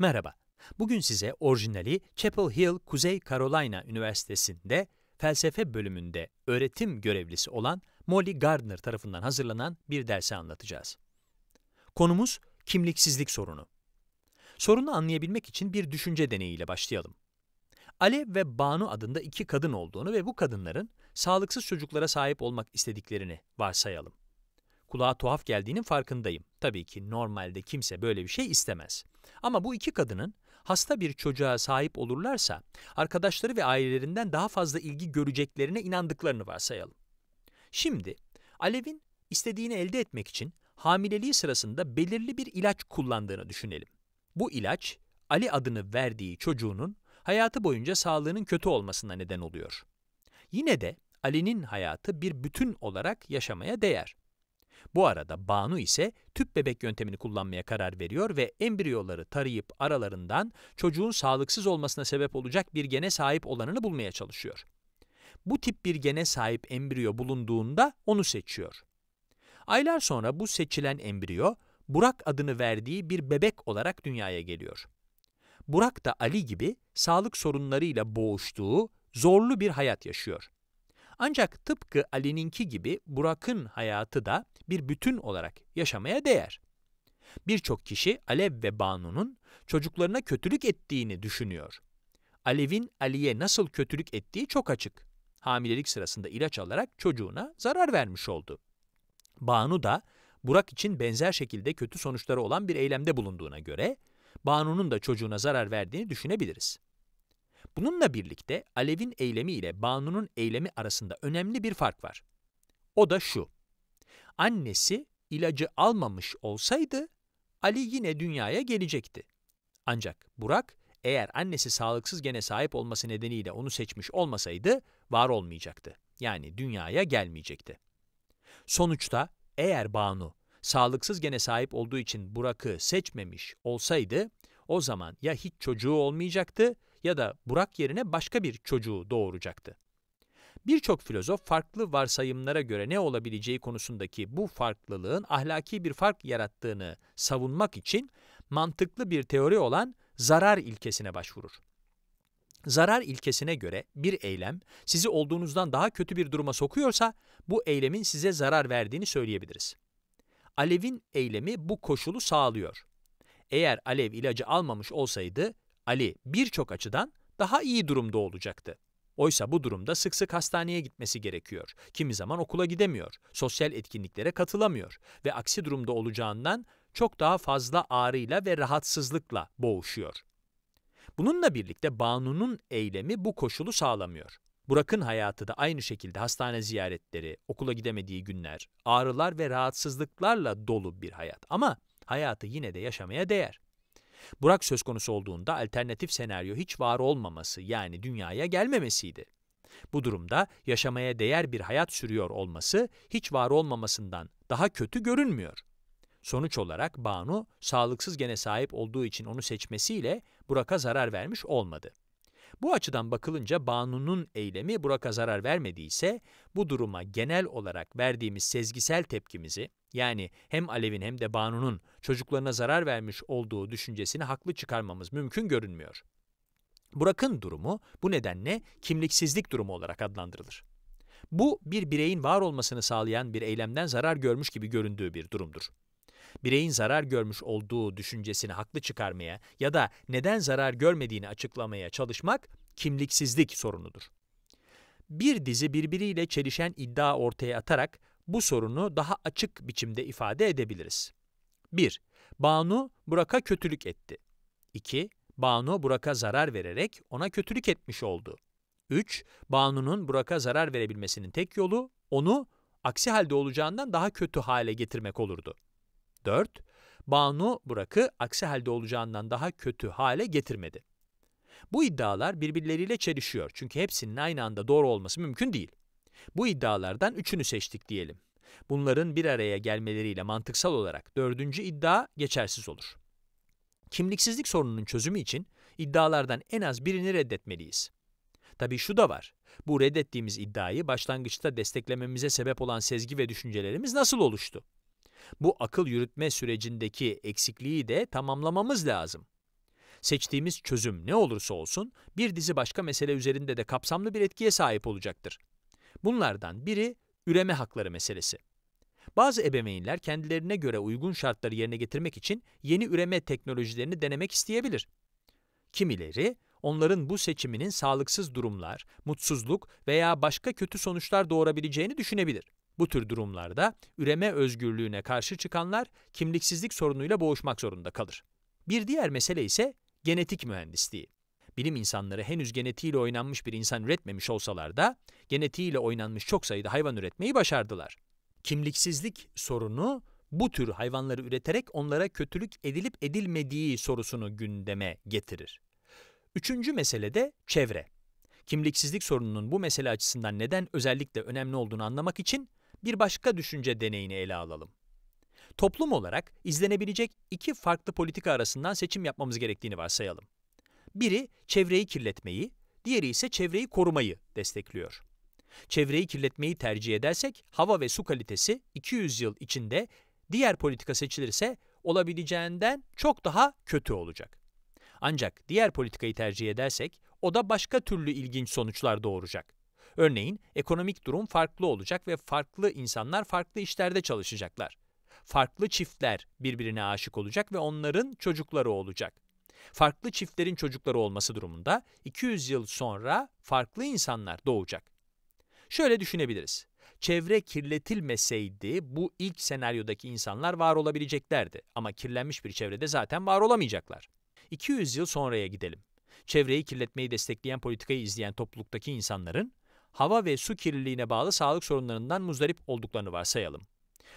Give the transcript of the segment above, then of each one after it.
Merhaba, bugün size orijinali Chapel Hill, Kuzey Carolina Üniversitesi'nde felsefe bölümünde öğretim görevlisi olan Molly Gardner tarafından hazırlanan bir dersi anlatacağız. Konumuz kimliksizlik sorunu. Sorunu anlayabilmek için bir düşünce deneyiyle başlayalım. Alev ve Banu adında iki kadın olduğunu ve bu kadınların sağlıksız çocuklara sahip olmak istediklerini varsayalım kulağa tuhaf geldiğinin farkındayım. Tabii ki normalde kimse böyle bir şey istemez. Ama bu iki kadının hasta bir çocuğa sahip olurlarsa arkadaşları ve ailelerinden daha fazla ilgi göreceklerine inandıklarını varsayalım. Şimdi Alev'in istediğini elde etmek için hamileliği sırasında belirli bir ilaç kullandığını düşünelim. Bu ilaç Ali adını verdiği çocuğunun hayatı boyunca sağlığının kötü olmasına neden oluyor. Yine de Ali'nin hayatı bir bütün olarak yaşamaya değer. Bu arada Banu ise tüp bebek yöntemini kullanmaya karar veriyor ve embriyoları tarayıp aralarından çocuğun sağlıksız olmasına sebep olacak bir gene sahip olanını bulmaya çalışıyor. Bu tip bir gene sahip embriyo bulunduğunda onu seçiyor. Aylar sonra bu seçilen embriyo, Burak adını verdiği bir bebek olarak dünyaya geliyor. Burak da Ali gibi sağlık sorunlarıyla boğuştuğu zorlu bir hayat yaşıyor. Ancak tıpkı Ali'ninki gibi Burak'ın hayatı da bir bütün olarak yaşamaya değer. Birçok kişi Alev ve Banu'nun çocuklarına kötülük ettiğini düşünüyor. Alev'in Ali'ye nasıl kötülük ettiği çok açık. Hamilelik sırasında ilaç alarak çocuğuna zarar vermiş oldu. Banu da Burak için benzer şekilde kötü sonuçları olan bir eylemde bulunduğuna göre Banu'nun da çocuğuna zarar verdiğini düşünebiliriz. Bununla birlikte Alev'in eylemi ile Banu'nun eylemi arasında önemli bir fark var. O da şu. Annesi ilacı almamış olsaydı Ali yine dünyaya gelecekti. Ancak Burak eğer annesi sağlıksız gene sahip olması nedeniyle onu seçmiş olmasaydı var olmayacaktı. Yani dünyaya gelmeyecekti. Sonuçta eğer Banu sağlıksız gene sahip olduğu için Burak'ı seçmemiş olsaydı o zaman ya hiç çocuğu olmayacaktı ya da Burak yerine başka bir çocuğu doğuracaktı. Birçok filozof farklı varsayımlara göre ne olabileceği konusundaki bu farklılığın ahlaki bir fark yarattığını savunmak için mantıklı bir teori olan zarar ilkesine başvurur. Zarar ilkesine göre bir eylem sizi olduğunuzdan daha kötü bir duruma sokuyorsa bu eylemin size zarar verdiğini söyleyebiliriz. Alev'in eylemi bu koşulu sağlıyor. Eğer Alev ilacı almamış olsaydı Ali birçok açıdan daha iyi durumda olacaktı. Oysa bu durumda sık sık hastaneye gitmesi gerekiyor. Kimi zaman okula gidemiyor, sosyal etkinliklere katılamıyor ve aksi durumda olacağından çok daha fazla ağrıyla ve rahatsızlıkla boğuşuyor. Bununla birlikte Banu'nun eylemi bu koşulu sağlamıyor. Burak'ın hayatı da aynı şekilde hastane ziyaretleri, okula gidemediği günler, ağrılar ve rahatsızlıklarla dolu bir hayat. Ama hayatı yine de yaşamaya değer. Burak söz konusu olduğunda alternatif senaryo hiç var olmaması yani dünyaya gelmemesiydi. Bu durumda yaşamaya değer bir hayat sürüyor olması hiç var olmamasından daha kötü görünmüyor. Sonuç olarak Banu, sağlıksız gene sahip olduğu için onu seçmesiyle Burak'a zarar vermiş olmadı. Bu açıdan bakılınca Banu'nun eylemi Burak'a zarar vermediyse, bu duruma genel olarak verdiğimiz sezgisel tepkimizi, yani hem Alev'in hem de Banu'nun çocuklarına zarar vermiş olduğu düşüncesini haklı çıkarmamız mümkün görünmüyor. Burak'ın durumu bu nedenle kimliksizlik durumu olarak adlandırılır. Bu bir bireyin var olmasını sağlayan bir eylemden zarar görmüş gibi göründüğü bir durumdur bireyin zarar görmüş olduğu düşüncesini haklı çıkarmaya ya da neden zarar görmediğini açıklamaya çalışmak kimliksizlik sorunudur. Bir dizi birbiriyle çelişen iddia ortaya atarak bu sorunu daha açık biçimde ifade edebiliriz. 1. Banu Burak'a kötülük etti. 2. Banu Burak'a zarar vererek ona kötülük etmiş oldu. 3. Banu'nun Burak'a zarar verebilmesinin tek yolu onu aksi halde olacağından daha kötü hale getirmek olurdu. 4. Banu Burak'ı aksi halde olacağından daha kötü hale getirmedi. Bu iddialar birbirleriyle çelişiyor çünkü hepsinin aynı anda doğru olması mümkün değil. Bu iddialardan üçünü seçtik diyelim. Bunların bir araya gelmeleriyle mantıksal olarak dördüncü iddia geçersiz olur. Kimliksizlik sorununun çözümü için iddialardan en az birini reddetmeliyiz. Tabii şu da var, bu reddettiğimiz iddiayı başlangıçta desteklememize sebep olan sezgi ve düşüncelerimiz nasıl oluştu? Bu akıl yürütme sürecindeki eksikliği de tamamlamamız lazım. Seçtiğimiz çözüm ne olursa olsun bir dizi başka mesele üzerinde de kapsamlı bir etkiye sahip olacaktır. Bunlardan biri üreme hakları meselesi. Bazı ebeveynler kendilerine göre uygun şartları yerine getirmek için yeni üreme teknolojilerini denemek isteyebilir. Kimileri, onların bu seçiminin sağlıksız durumlar, mutsuzluk veya başka kötü sonuçlar doğurabileceğini düşünebilir. Bu tür durumlarda üreme özgürlüğüne karşı çıkanlar kimliksizlik sorunuyla boğuşmak zorunda kalır. Bir diğer mesele ise genetik mühendisliği. Bilim insanları henüz genetiğiyle oynanmış bir insan üretmemiş olsalar da genetiğiyle oynanmış çok sayıda hayvan üretmeyi başardılar. Kimliksizlik sorunu bu tür hayvanları üreterek onlara kötülük edilip edilmediği sorusunu gündeme getirir. Üçüncü mesele de çevre. Kimliksizlik sorununun bu mesele açısından neden özellikle önemli olduğunu anlamak için bir başka düşünce deneyini ele alalım. Toplum olarak izlenebilecek iki farklı politika arasından seçim yapmamız gerektiğini varsayalım. Biri çevreyi kirletmeyi, diğeri ise çevreyi korumayı destekliyor. Çevreyi kirletmeyi tercih edersek hava ve su kalitesi 200 yıl içinde diğer politika seçilirse olabileceğinden çok daha kötü olacak. Ancak diğer politikayı tercih edersek o da başka türlü ilginç sonuçlar doğuracak. Örneğin ekonomik durum farklı olacak ve farklı insanlar farklı işlerde çalışacaklar. Farklı çiftler birbirine aşık olacak ve onların çocukları olacak. Farklı çiftlerin çocukları olması durumunda 200 yıl sonra farklı insanlar doğacak. Şöyle düşünebiliriz. Çevre kirletilmeseydi bu ilk senaryodaki insanlar var olabileceklerdi ama kirlenmiş bir çevrede zaten var olamayacaklar. 200 yıl sonraya gidelim. Çevreyi kirletmeyi destekleyen politikayı izleyen topluluktaki insanların hava ve su kirliliğine bağlı sağlık sorunlarından muzdarip olduklarını varsayalım.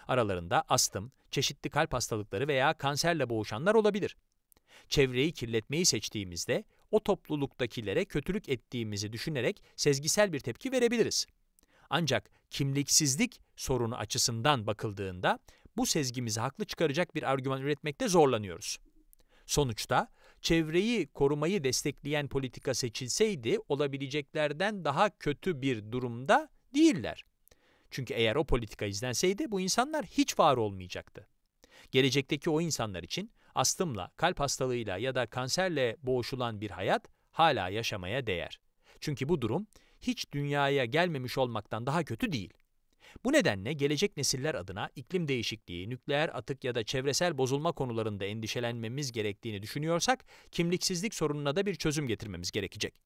Aralarında astım, çeşitli kalp hastalıkları veya kanserle boğuşanlar olabilir. Çevreyi kirletmeyi seçtiğimizde o topluluktakilere kötülük ettiğimizi düşünerek sezgisel bir tepki verebiliriz. Ancak kimliksizlik sorunu açısından bakıldığında bu sezgimizi haklı çıkaracak bir argüman üretmekte zorlanıyoruz. Sonuçta çevreyi korumayı destekleyen politika seçilseydi olabileceklerden daha kötü bir durumda değiller. Çünkü eğer o politika izlenseydi bu insanlar hiç var olmayacaktı. Gelecekteki o insanlar için astımla, kalp hastalığıyla ya da kanserle boğuşulan bir hayat hala yaşamaya değer. Çünkü bu durum hiç dünyaya gelmemiş olmaktan daha kötü değil. Bu nedenle gelecek nesiller adına iklim değişikliği, nükleer atık ya da çevresel bozulma konularında endişelenmemiz gerektiğini düşünüyorsak, kimliksizlik sorununa da bir çözüm getirmemiz gerekecek.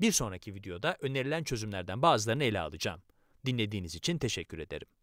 Bir sonraki videoda önerilen çözümlerden bazılarını ele alacağım. Dinlediğiniz için teşekkür ederim.